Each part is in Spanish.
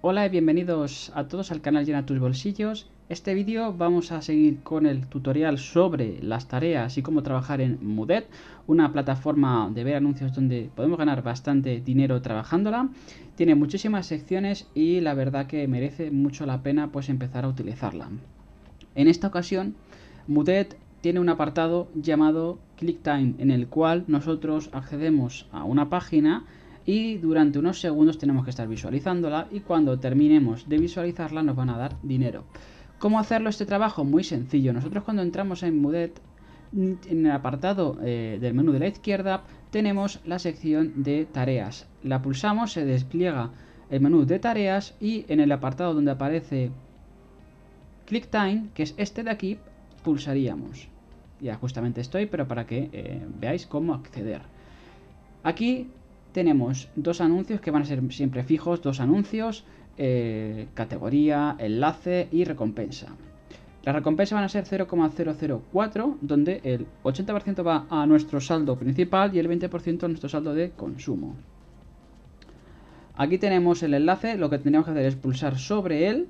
Hola y bienvenidos a todos al canal Llena tus bolsillos. Este vídeo vamos a seguir con el tutorial sobre las tareas y cómo trabajar en Mudet, una plataforma de ver anuncios donde podemos ganar bastante dinero trabajándola. Tiene muchísimas secciones y la verdad que merece mucho la pena pues empezar a utilizarla. En esta ocasión, Mudet tiene un apartado llamado Click Time en el cual nosotros accedemos a una página y durante unos segundos tenemos que estar visualizándola y cuando terminemos de visualizarla nos van a dar dinero. ¿Cómo hacerlo este trabajo? Muy sencillo. Nosotros cuando entramos en Mudet, en el apartado eh, del menú de la izquierda, tenemos la sección de tareas. La pulsamos, se despliega el menú de tareas y en el apartado donde aparece Click Time, que es este de aquí, pulsaríamos. Ya justamente estoy, pero para que eh, veáis cómo acceder. Aquí tenemos dos anuncios que van a ser siempre fijos, dos anuncios, eh, categoría, enlace y recompensa. la recompensa van a ser 0,004, donde el 80% va a nuestro saldo principal y el 20% a nuestro saldo de consumo. Aquí tenemos el enlace, lo que tenemos que hacer es pulsar sobre él.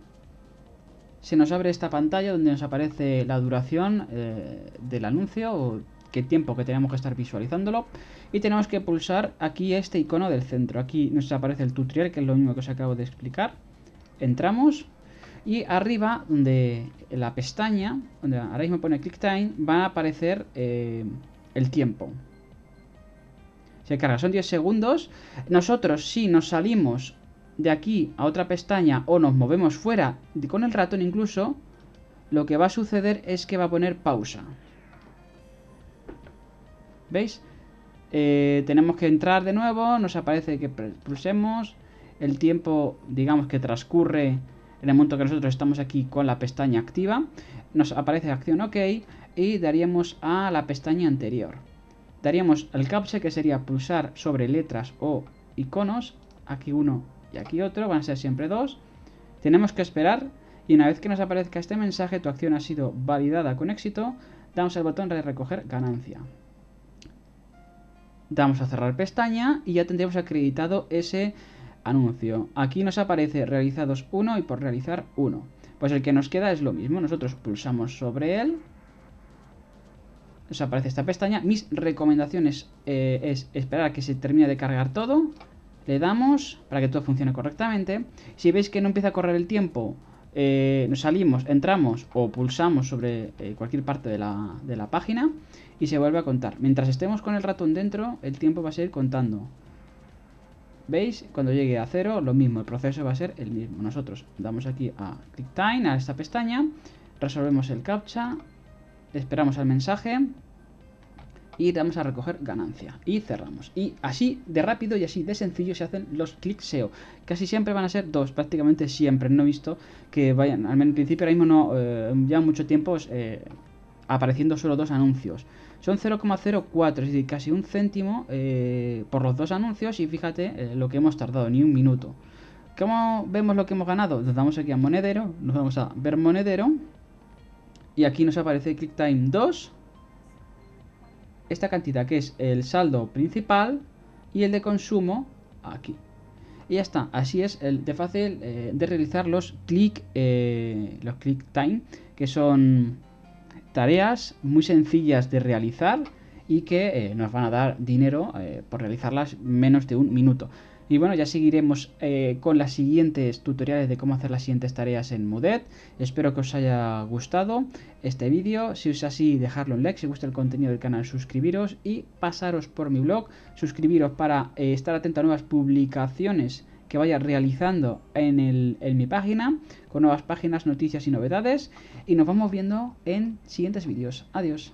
Se nos abre esta pantalla donde nos aparece la duración eh, del anuncio qué tiempo que tenemos que estar visualizándolo. Y tenemos que pulsar aquí este icono del centro. Aquí nos aparece el tutorial, que es lo mismo que os acabo de explicar. Entramos. Y arriba, donde la pestaña, donde ahora mismo pone click time, va a aparecer eh, el tiempo. Se carga, son 10 segundos. Nosotros, si nos salimos de aquí a otra pestaña o nos movemos fuera con el ratón incluso, lo que va a suceder es que va a poner pausa. ¿Veis? Eh, tenemos que entrar de nuevo, nos aparece que pulsemos. El tiempo, digamos que transcurre en el momento que nosotros estamos aquí con la pestaña activa. Nos aparece acción OK y daríamos a la pestaña anterior. Daríamos el capse que sería pulsar sobre letras o iconos. Aquí uno y aquí otro, van a ser siempre dos. Tenemos que esperar y una vez que nos aparezca este mensaje, tu acción ha sido validada con éxito. Damos al botón de recoger ganancia. Damos a cerrar pestaña y ya tendremos acreditado ese anuncio. Aquí nos aparece realizados uno y por realizar uno Pues el que nos queda es lo mismo. Nosotros pulsamos sobre él. Nos aparece esta pestaña. Mis recomendaciones eh, es esperar a que se termine de cargar todo. Le damos para que todo funcione correctamente. Si veis que no empieza a correr el tiempo, eh, nos salimos, entramos o pulsamos sobre eh, cualquier parte de la, de la, página y se vuelve a contar. Mientras estemos con el ratón dentro, el tiempo va a seguir contando. ¿Veis? Cuando llegue a cero, lo mismo, el proceso va a ser el mismo. Nosotros damos aquí a click time, a esta pestaña, resolvemos el captcha, esperamos al mensaje, y damos a recoger ganancia y cerramos. Y así de rápido y así de sencillo se hacen los clics SEO. Casi siempre van a ser dos, prácticamente siempre. No he visto que vayan, al menos en principio ahora mismo no, ya eh, mucho tiempo eh, apareciendo solo dos anuncios. Son 0,04, es decir, casi un céntimo eh, por los dos anuncios y fíjate lo que hemos tardado, ni un minuto. ¿Cómo vemos lo que hemos ganado? Nos damos aquí a monedero, nos vamos a ver monedero y aquí nos aparece click time 2 esta cantidad que es el saldo principal y el de consumo aquí. Y ya está, así es el de fácil eh, de realizar los click, eh, los click time, que son tareas muy sencillas de realizar y que eh, nos van a dar dinero por realizarlas menos de un minuto. Y bueno, ya seguiremos eh, con las siguientes tutoriales de cómo hacer las siguientes tareas en MUDET. Espero que os haya gustado este vídeo. Si es así, dejadlo en like. Si os gusta el contenido del canal, suscribiros y pasaros por mi blog. Suscribiros para eh, estar atento a nuevas publicaciones que vaya realizando en mi página, con nuevas páginas, noticias y novedades. Y nos vamos viendo en siguientes vídeos. Adiós.